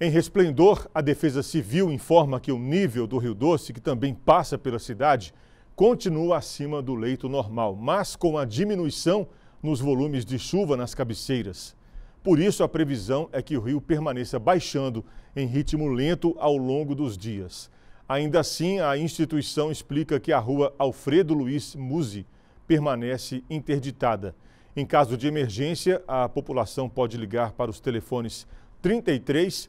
Em resplendor, a Defesa Civil informa que o nível do Rio Doce, que também passa pela cidade, continua acima do leito normal, mas com a diminuição nos volumes de chuva nas cabeceiras. Por isso, a previsão é que o rio permaneça baixando em ritmo lento ao longo dos dias. Ainda assim, a instituição explica que a rua Alfredo Luiz Muzi permanece interditada. Em caso de emergência, a população pode ligar para os telefones 33